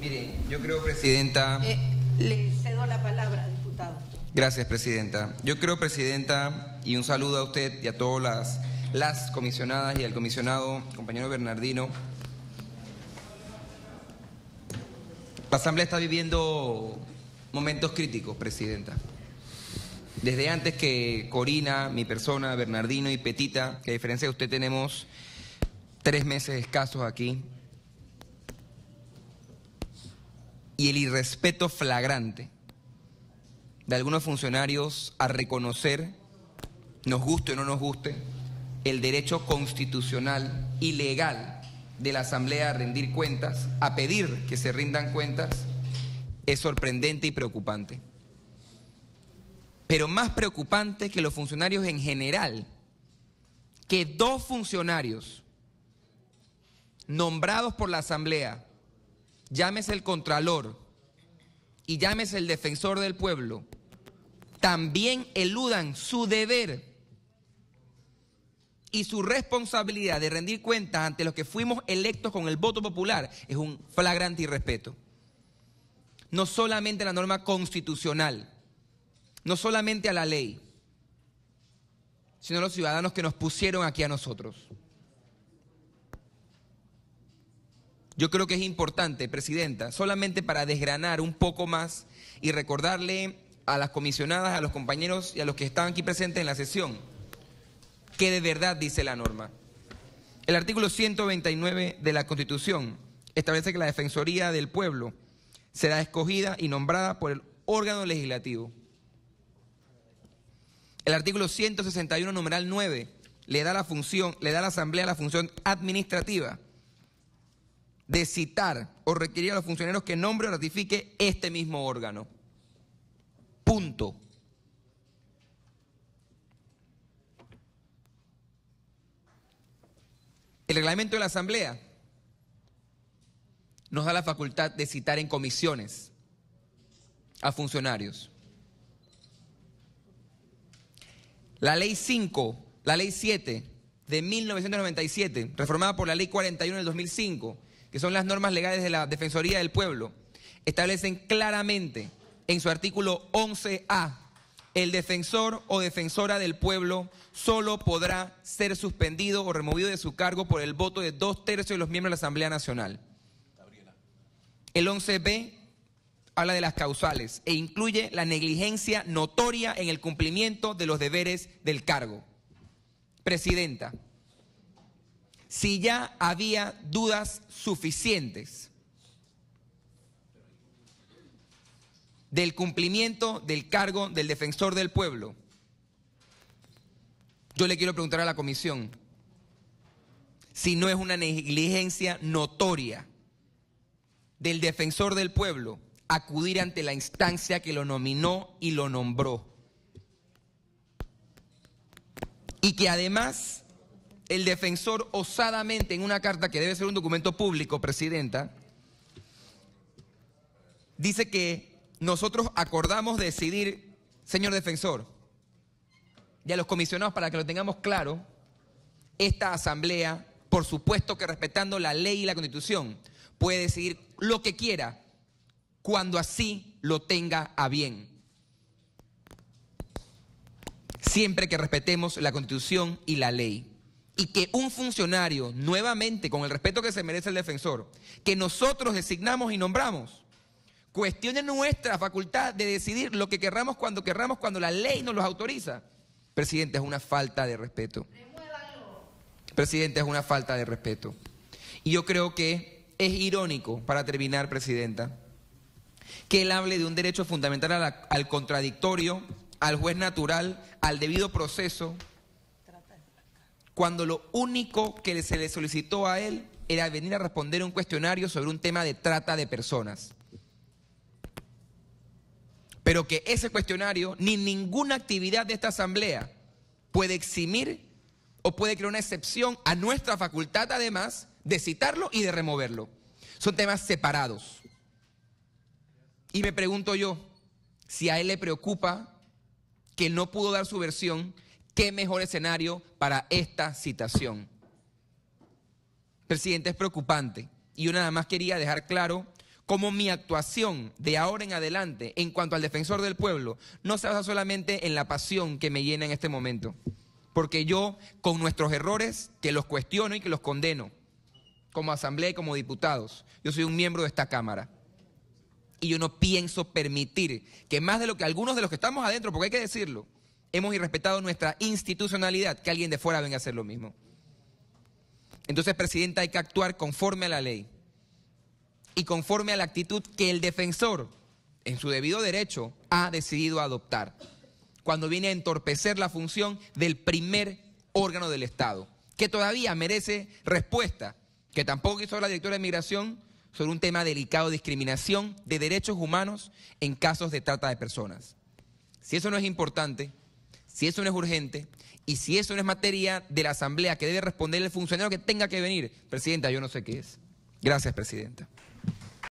Mire, yo creo, Presidenta... Eh, le cedo la palabra, diputado. Gracias, Presidenta. Yo creo, Presidenta, y un saludo a usted y a todas las, las comisionadas y al comisionado, compañero Bernardino. La Asamblea está viviendo momentos críticos, Presidenta. Desde antes que Corina, mi persona, Bernardino y Petita, que a diferencia de usted tenemos tres meses escasos aquí, y el irrespeto flagrante de algunos funcionarios a reconocer, nos guste o no nos guste, el derecho constitucional y legal de la Asamblea a rendir cuentas, a pedir que se rindan cuentas, es sorprendente y preocupante. Pero más preocupante que los funcionarios en general, que dos funcionarios nombrados por la Asamblea llámese el contralor y llámese el defensor del pueblo, también eludan su deber y su responsabilidad de rendir cuentas ante los que fuimos electos con el voto popular, es un flagrante irrespeto. No solamente a la norma constitucional, no solamente a la ley, sino a los ciudadanos que nos pusieron aquí a nosotros. yo creo que es importante, Presidenta, solamente para desgranar un poco más y recordarle a las comisionadas, a los compañeros y a los que están aquí presentes en la sesión, que de verdad dice la norma. El artículo 129 de la Constitución establece que la Defensoría del Pueblo será escogida y nombrada por el órgano legislativo. El artículo 161, numeral 9, le da la función, le da a la Asamblea la función administrativa de citar o requerir a los funcionarios que nombre o ratifique este mismo órgano. Punto. El reglamento de la Asamblea nos da la facultad de citar en comisiones a funcionarios. La ley 5, la ley 7 de 1997, reformada por la ley 41 del 2005, que son las normas legales de la Defensoría del Pueblo, establecen claramente en su artículo 11A, el defensor o defensora del pueblo solo podrá ser suspendido o removido de su cargo por el voto de dos tercios de los miembros de la Asamblea Nacional. El 11B habla de las causales e incluye la negligencia notoria en el cumplimiento de los deberes del cargo. Presidenta, si ya había dudas suficientes del cumplimiento del cargo del defensor del pueblo. Yo le quiero preguntar a la comisión si no es una negligencia notoria del defensor del pueblo acudir ante la instancia que lo nominó y lo nombró. Y que además el defensor osadamente en una carta que debe ser un documento público, Presidenta, dice que nosotros acordamos decidir, señor defensor, y a los comisionados para que lo tengamos claro, esta asamblea, por supuesto que respetando la ley y la constitución, puede decidir lo que quiera cuando así lo tenga a bien. Siempre que respetemos la constitución y la ley y que un funcionario, nuevamente, con el respeto que se merece el defensor, que nosotros designamos y nombramos, cuestione nuestra facultad de decidir lo que querramos cuando querramos, cuando la ley nos los autoriza. Presidente, es una falta de respeto. Presidente, es una falta de respeto. Y yo creo que es irónico, para terminar, Presidenta, que él hable de un derecho fundamental al contradictorio, al juez natural, al debido proceso, cuando lo único que se le solicitó a él era venir a responder un cuestionario sobre un tema de trata de personas. Pero que ese cuestionario ni ninguna actividad de esta asamblea puede eximir o puede crear una excepción a nuestra facultad además de citarlo y de removerlo. Son temas separados. Y me pregunto yo, si a él le preocupa que no pudo dar su versión, ¿Qué mejor escenario para esta situación, Presidente, es preocupante. Y yo nada más quería dejar claro cómo mi actuación de ahora en adelante en cuanto al defensor del pueblo no se basa solamente en la pasión que me llena en este momento. Porque yo, con nuestros errores, que los cuestiono y que los condeno, como asamblea y como diputados, yo soy un miembro de esta Cámara. Y yo no pienso permitir que más de lo que algunos de los que estamos adentro, porque hay que decirlo, hemos irrespetado nuestra institucionalidad, que alguien de fuera venga a hacer lo mismo. Entonces, Presidenta, hay que actuar conforme a la ley y conforme a la actitud que el defensor, en su debido derecho, ha decidido adoptar cuando viene a entorpecer la función del primer órgano del Estado, que todavía merece respuesta, que tampoco hizo la directora de Migración sobre un tema delicado, discriminación de derechos humanos en casos de trata de personas. Si eso no es importante, si eso no es urgente y si eso no es materia de la asamblea que debe responder el funcionario que tenga que venir. Presidenta, yo no sé qué es. Gracias, Presidenta.